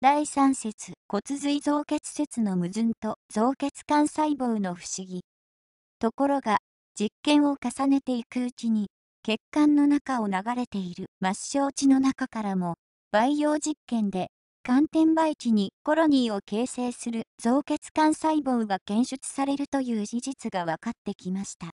第3節骨髄造血説の矛盾と造血幹細胞の不思議ところが実験を重ねていくうちに血管の中を流れている末梢血の中からも培養実験で寒天培地にコロニーを形成する造血幹細胞が検出されるという事実が分かってきました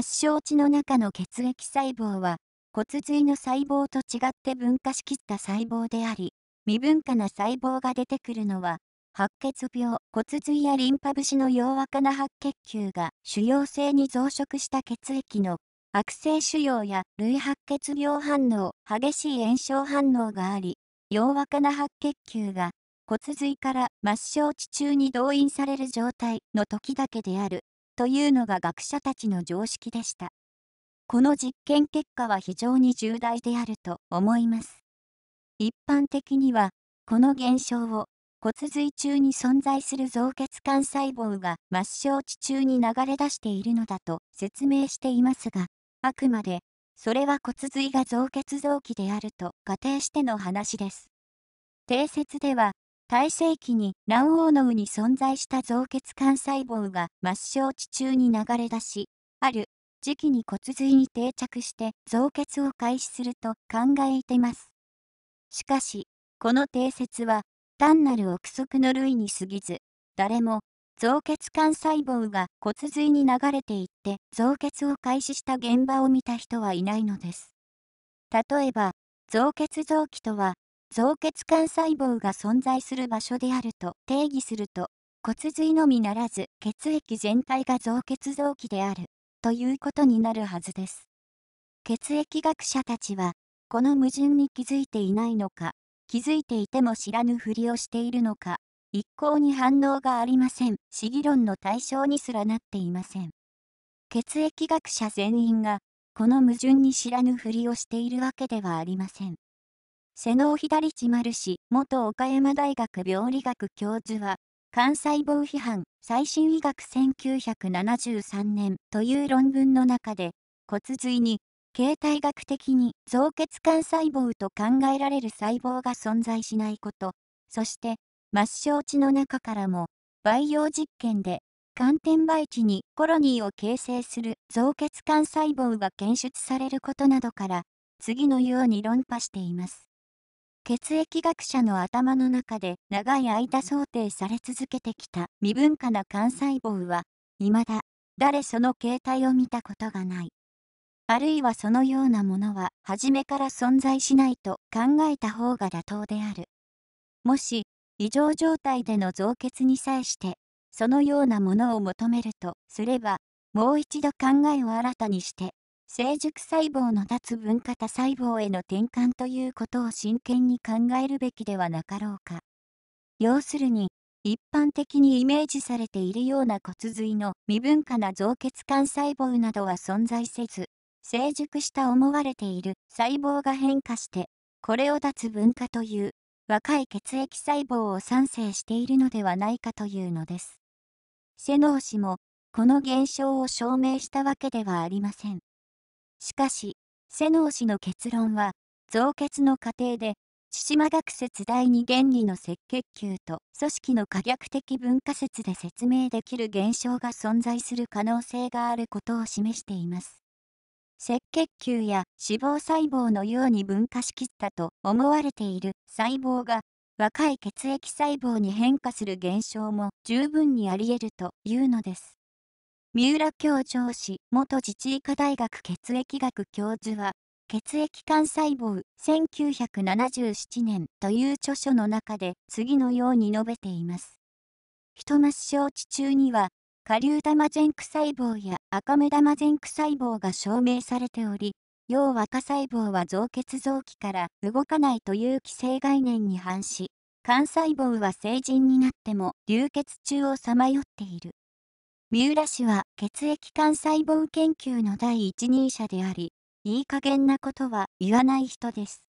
末梢血の中の血液細胞は骨髄の細胞と違って分化しきった細胞であり未分化な細胞が出てくるのは、白血病、骨髄やリンパ節の弱化な白血球が腫瘍性に増殖した血液の悪性腫瘍や類白血病反応、激しい炎症反応があり、弱化な白血球が骨髄から末梢地中に動員される状態の時だけであるというのが学者たちの常識でした。この実験結果は非常に重大であると思います。一般的には、この現象を骨髄中に存在する造血幹細胞が末梢地中に流れ出しているのだと説明していますが、あくまで、それは骨髄が造血臓器であると仮定しての話です。定説では、大正期に卵黄のに存在した造血幹細胞が末梢地中に流れ出し、ある時期に骨髄に定着して造血を開始すると考えています。しかし、この定説は、単なる憶測の類に過ぎず、誰も、造血幹細胞が骨髄に流れていって、造血を開始した現場を見た人はいないのです。例えば、造血臓器とは、造血幹細胞が存在する場所であると定義すると、骨髄のみならず血液全体が造血臓器である、ということになるはずです。血液学者たちは、この矛盾に気づいていないのか、気づいていても知らぬふりをしているのか、一向に反応がありません市議論の対象にすらなっていません。血液学者全員が、この矛盾に知らぬふりをしているわけではありません。瀬能左地丸氏元岡山大学病理学教授は、肝細胞批判最新医学1973年という論文の中で、骨髄に形態学的に造血幹細胞と考えられる細胞が存在しないこと、そして末梢地の中からも培養実験で寒天培地にコロニーを形成する造血幹細胞が検出されることなどから次のように論破しています。血液学者の頭の中で長い間想定され続けてきた未分化な幹細胞は未だ誰その形態を見たことがない。あるいはそのようなものは初めから存在しないと考えた方が妥当である。もし、異常状態での増血に際して、そのようなものを求めるとすれば、もう一度考えを新たにして、成熟細胞の脱分化多細胞への転換ということを真剣に考えるべきではなかろうか。要するに、一般的にイメージされているような骨髄の未分化な造血幹細胞などは存在せず、成熟した思われている細胞が変化して、これを脱分化という、若い血液細胞を産生しているのではないかというのです。セノー氏も、この現象を証明したわけではありません。しかし、セノー氏の結論は、造血の過程で、千島学説第2原理の赤血球と組織の可逆的分化説で説明できる現象が存在する可能性があることを示しています。赤血球や脂肪細胞のように分化しきったと思われている細胞が若い血液細胞に変化する現象も十分にあり得るというのです。三浦教授氏元自治医科大学血液学教授は血液幹細胞1977年という著書の中で次のように述べています。地中には下流玉前駆細胞や赤目玉前駆細胞が証明されており、要は下細胞は造血臓器から動かないという既成概念に反し、肝細胞は成人になっても流血中をさまよっている。三浦氏は血液幹細胞研究の第一人者であり、いい加減なことは言わない人です。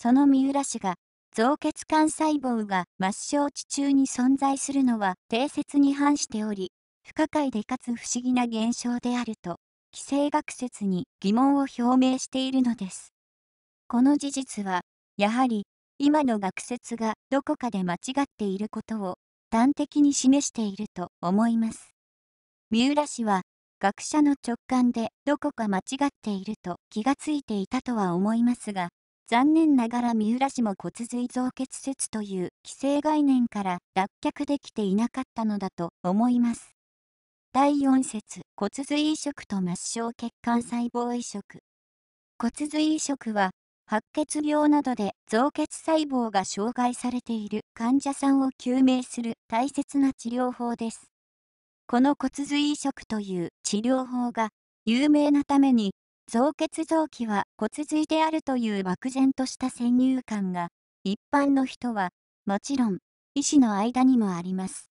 その三浦氏が、造血幹細胞が末梢地中に存在するのは定説に反しており、不可解でかつ不思議な現象であると、既成学説に疑問を表明しているのです。この事実は、やはり、今の学説がどこかで間違っていることを端的に示していると思います。三浦氏は、学者の直感でどこか間違っていると気がついていたとは思いますが、残念ながら三浦氏も骨髄造血説という既成概念から脱却できていなかったのだと思います。第4節骨髄移植と末梢血管細胞移植骨髄移植は白血病などで造血細胞が障害されている患者さんを救命する大切な治療法ですこの骨髄移植という治療法が有名なために造血臓器は骨髄であるという漠然とした先入観が一般の人はもちろん医師の間にもあります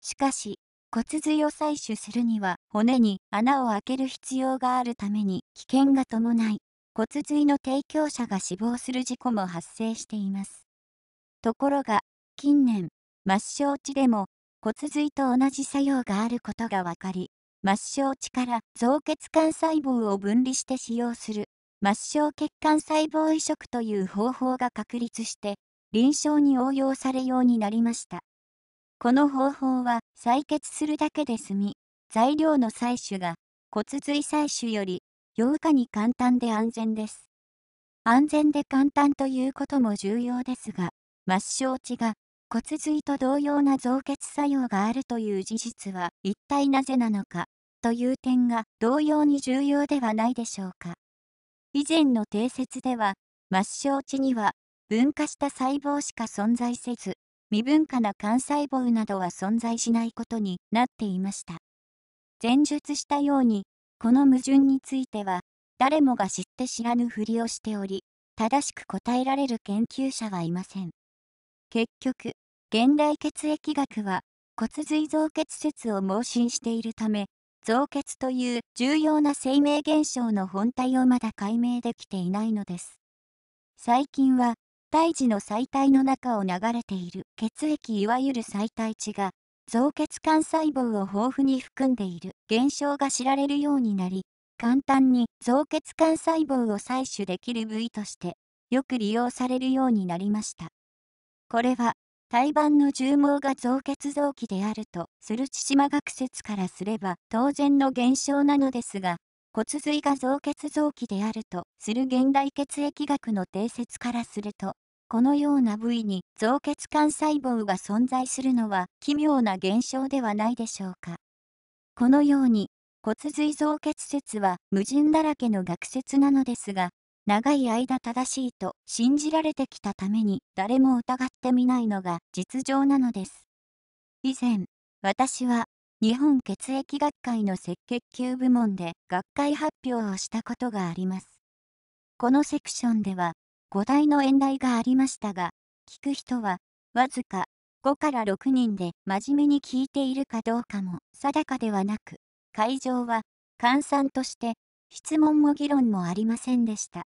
しかし骨髄を採取するには骨に穴を開ける必要があるために危険が伴い骨髄の提供者が死亡する事故も発生していますところが近年末梢値でも骨髄と同じ作用があることが分かり末梢値から造血幹細胞を分離して使用する末梢血管細胞移植という方法が確立して臨床に応用されようになりましたこの方法は採血するだけで済み、材料の採取が骨髄採取より8日に簡単で安全です。安全で簡単ということも重要ですが、末梢血が骨髄と同様な造血作用があるという事実は一体なぜなのかという点が同様に重要ではないでしょうか。以前の定説では末梢血には分化した細胞しか存在せず未分化な幹細胞などは存在しないことになっていました。前述したように、この矛盾については、誰もが知って知らぬふりをしており、正しく答えられる研究者はいません。結局、現代血液学は骨髄造血説を盲信しているため、造血という重要な生命現象の本体をまだ解明できていないのです。最近は胎児の細体の中を流れている血液いわゆる細体値が、造血幹細胞を豊富に含んでいる現象が知られるようになり、簡単に造血幹細胞を採取できる部位としてよく利用されるようになりました。これは胎盤の重毛が造血臓器であるとする千島学説からすれば当然の現象なのですが、骨髄が造血臓器であるとする現代血液学の定説からするとこのような部位に造血幹細胞が存在するのは奇妙な現象ではないでしょうか。このように骨髄造血説は矛盾だらけの学説なのですが、長い間正しいと信じられてきたために誰も疑ってみないのが実情なのです。以前、私は日本血液学会の赤血球部門で学会発表をしたことがあります。このセクションでは5台の演題がありましたが、聞く人は、わずか5から6人で真面目に聞いているかどうかも定かではなく、会場は閑散として質問も議論もありませんでした。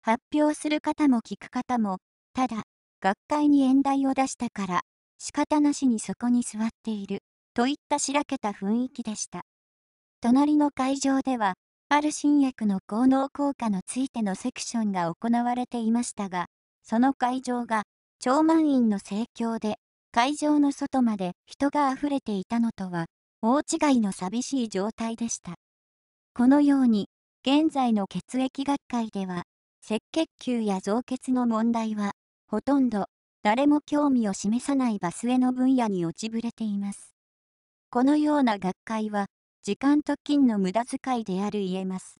発表する方も聞く方も、ただ、学会に演題を出したから、仕方なしにそこに座っている、といったしらけた雰囲気でした。隣の会場では、ある新薬の効能効果のついてのセクションが行われていましたが、その会場が、超満員の盛況で、会場の外まで人が溢れていたのとは、大違いの寂しい状態でした。このように、現在の血液学会では、赤血球や造血の問題は、ほとんど誰も興味を示さないバスへの分野に落ちぶれています。このような学会は、時間と金の無駄遣いである言えます。